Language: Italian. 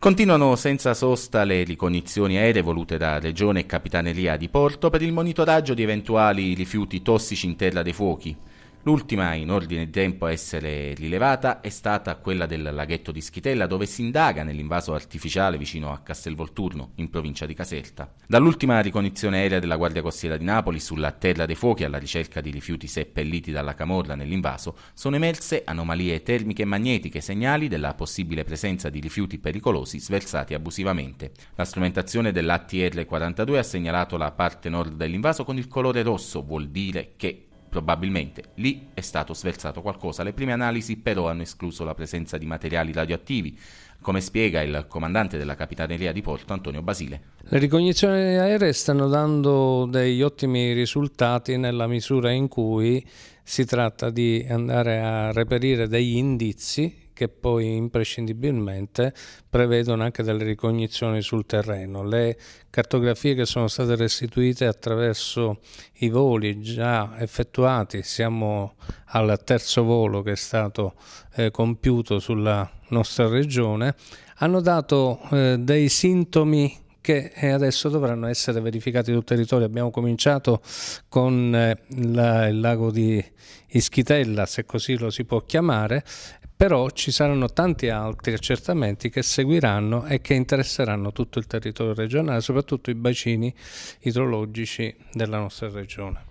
Continuano senza sosta le ricognizioni aeree volute da Regione e Capitaneria di Porto per il monitoraggio di eventuali rifiuti tossici in terra dei fuochi. L'ultima in ordine di tempo a essere rilevata è stata quella del laghetto di Schitella dove si indaga nell'invaso artificiale vicino a Castelvolturno, in provincia di Caserta. Dall'ultima ricognizione aerea della Guardia Costiera di Napoli sulla Terra dei Fuochi alla ricerca di rifiuti seppelliti dalla Camorra nell'invaso sono emerse anomalie termiche e magnetiche, segnali della possibile presenza di rifiuti pericolosi sversati abusivamente. La strumentazione dell'ATR-42 ha segnalato la parte nord dell'invaso con il colore rosso, vuol dire che Probabilmente lì è stato sversato qualcosa. Le prime analisi però hanno escluso la presenza di materiali radioattivi, come spiega il comandante della Capitaneria di Porto Antonio Basile. Le ricognizioni aeree stanno dando degli ottimi risultati nella misura in cui si tratta di andare a reperire degli indizi che poi imprescindibilmente prevedono anche delle ricognizioni sul terreno. Le cartografie che sono state restituite attraverso i voli già effettuati, siamo al terzo volo che è stato eh, compiuto sulla nostra regione, hanno dato eh, dei sintomi che eh, adesso dovranno essere verificati sul territorio. Abbiamo cominciato con eh, la, il lago di Ischitella, se così lo si può chiamare, però ci saranno tanti altri accertamenti che seguiranno e che interesseranno tutto il territorio regionale, soprattutto i bacini idrologici della nostra regione.